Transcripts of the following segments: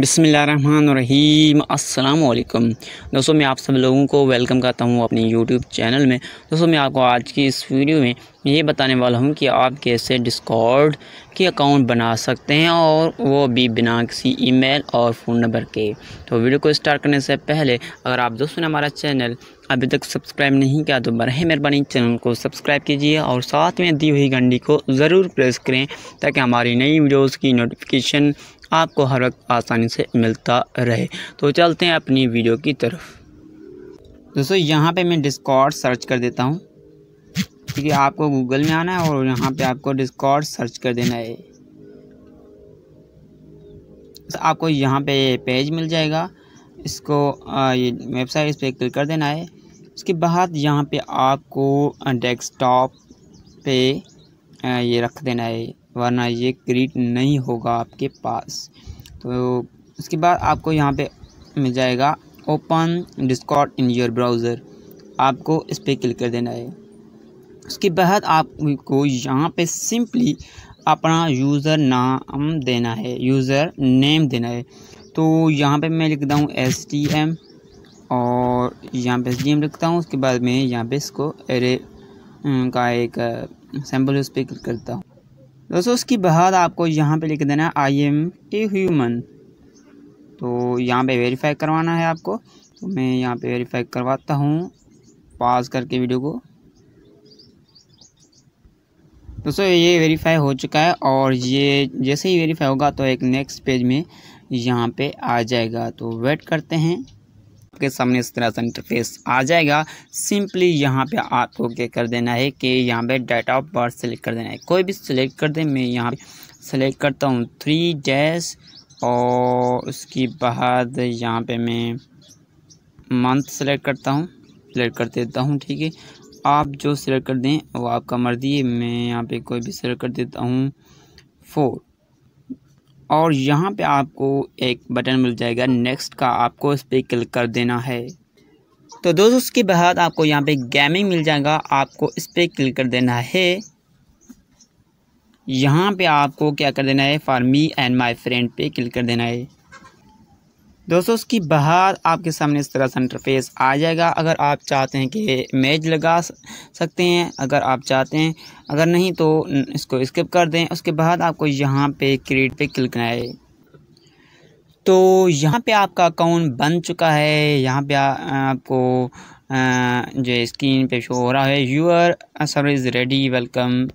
बिसमीम अल्लाम दोस्तों मैं आप सब लोगों को वेलकम करता हूं अपने यूट्यूब चैनल में दोस्तों मैं आपको आज की इस वीडियो में ये बताने वाला हूं कि आप कैसे डिस्कॉर्ड के अकाउंट बना सकते हैं और वो भी बिना किसी ईमेल और फ़ोन नंबर के तो वीडियो को स्टार्ट करने से पहले अगर आप दोस्तों ने हमारा चैनल अभी तक सब्सक्राइब नहीं किया तो बर मेहरबानी चैनल को सब्सक्राइब कीजिए और साथ में दी हुई घंटी को ज़रूर प्रेस करें ताकि हमारी नई वीडियोज़ की नोटिफिकेशन आपको हर वक्त आसानी से मिलता रहे तो चलते हैं अपनी वीडियो की तरफ दोस्तों यहाँ पे मैं डिस्कॉर्ड सर्च कर देता हूँ क्योंकि आपको गूगल में आना है और यहाँ पे आपको डिस्कॉर्ड सर्च कर देना है तो आपको यहाँ पे पेज मिल जाएगा इसको ये वेबसाइट इस पर क्लिक कर देना है उसके बाद यहाँ पे आपको डेस्कटॉप पे ये रख देना है वरना ये क्रीट नहीं होगा आपके पास तो उसके बाद आपको यहाँ पे मिल जाएगा open Discord in your browser आपको इस पर क्लिक कर देना है उसके बाद आपको यहाँ पे सिंपली अपना यूज़र नाम देना है यूज़र नेम देना है तो यहाँ पे मैं लिखता हूँ एस टी एम और यहाँ पे एस डी एम लिखता हूँ उसके बाद में यहाँ पे इसको एरे हम्म, का एक सैम्पल उस पर क्लिक करता हूँ दोस्तों उसकी बाद आपको यहाँ पे लिख देना है आई एम ए ह्यूमन तो यहाँ पे वेरीफाई करवाना है आपको तो मैं यहाँ पे वेरीफाई करवाता हूँ पास करके वीडियो को दोस्तों ये वेरीफाई हो चुका है और ये जैसे ही वेरीफाई होगा तो एक नेक्स्ट पेज में यहाँ पे आ जाएगा तो वेट करते हैं आपके सामने इस तरह से इंटरफेस आ जाएगा सिंपली यहाँ पे आपको क्या कर देना है कि यहाँ पे डेट ऑफ बर्थ सेलेक्ट कर देना है कोई भी सिलेक्ट कर दें मैं यहाँ पे सेलेक्ट करता हूँ थ्री डैश और उसके बाद यहाँ पे मैं मंथ सेलेक्ट करता हूँ सेलेक्ट कर देता हूँ ठीक है आप जो सिलेक्ट कर दें वो आपका मर्जी है मैं यहाँ पे कोई भी सिलेक्ट कर देता हूँ फोर और यहाँ पे आपको एक बटन मिल जाएगा नेक्स्ट का आपको इस पर क्लिक कर देना है तो दोस्तों उसके बाद आपको यहाँ पे गेमिंग मिल जाएगा आपको इस पर क्लिक कर देना है यहाँ पे आपको क्या कर देना है for me and my friend पे क्लिक कर देना है दोस्तों उसकी बाहर आपके सामने इस तरह से इंटरफेस आ जाएगा अगर आप चाहते हैं कि मेज लगा सकते हैं अगर आप चाहते हैं अगर नहीं तो इसको स्किप कर दें उसके बाद आपको यहाँ पे क्रिएट पे क्लिक करना है तो यहाँ पे आपका अकाउंट बन चुका है यहाँ पे आ, आपको आ, जो स्क्रीन पे शो हो रहा है sir is ready welcome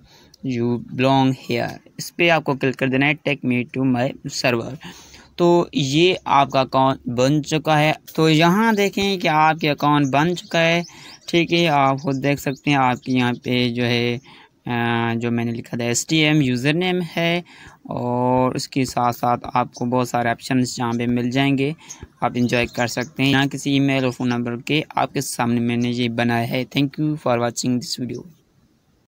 you belong here इस पर आपको क्लिक कर देना है take me to my server तो ये आपका अकाउंट बन चुका है तो यहाँ देखें कि आपके अकाउंट बन चुका है ठीक है आप खुद देख सकते हैं आपके यहाँ पे जो है जो मैंने लिखा था S T M user name है और उसके साथ साथ आपको बहुत सारे ऑप्शन यहाँ पे मिल जाएंगे आप इंजॉय कर सकते हैं यहाँ किसी ईमेल और फ़ोन नंबर के आपके सामने मैंने ये बनाया है thank you for watching this video